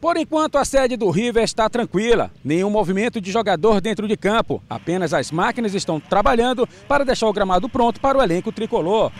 Por enquanto, a sede do River está tranquila. Nenhum movimento de jogador dentro de campo. Apenas as máquinas estão trabalhando para deixar o gramado pronto para o elenco tricolor.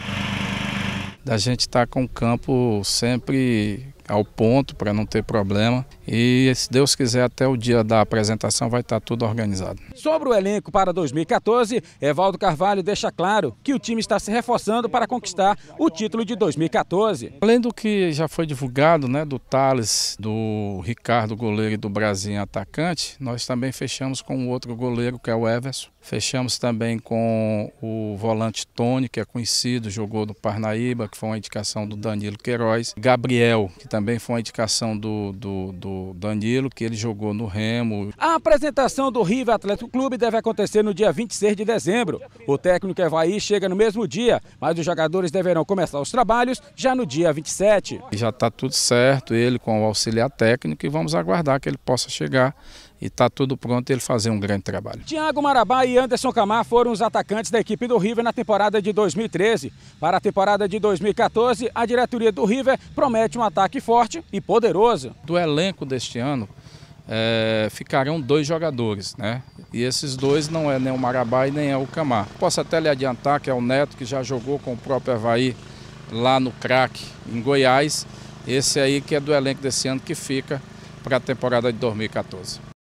A gente está com o campo sempre ao ponto para não ter problema. E se Deus quiser, até o dia da apresentação vai estar tá tudo organizado. Sobre o elenco para 2014, Evaldo Carvalho deixa claro que o time está se reforçando para conquistar o título de 2014. Além do que já foi divulgado, né, do Thales, do Ricardo goleiro e do Brasil atacante, nós também fechamos com o outro goleiro que é o Everson. Fechamos também com o volante Tony, que é conhecido, jogou no Parnaíba, que foi uma indicação do Danilo Queiroz. Gabriel, que também foi uma indicação do, do, do, Danilo, que ele jogou no Remo. A apresentação do River Atlético Clube deve acontecer no dia 26 de dezembro. O técnico Evaí chega no mesmo dia, mas os jogadores deverão começar os trabalhos já no dia 27. Já está tudo certo, ele com o auxiliar técnico, e vamos aguardar que ele possa chegar e está tudo pronto ele fazer um grande trabalho. Tiago Marabá e Anderson Camar foram os atacantes da equipe do River na temporada de 2013. Para a temporada de 2014, a diretoria do River promete um ataque forte e poderoso. Do elenco deste ano, é, ficarão dois jogadores, né? E esses dois não é nem o Marabá e nem é o Camar. Posso até lhe adiantar que é o Neto, que já jogou com o próprio Havaí lá no Crack, em Goiás. Esse aí que é do elenco desse ano que fica para a temporada de 2014.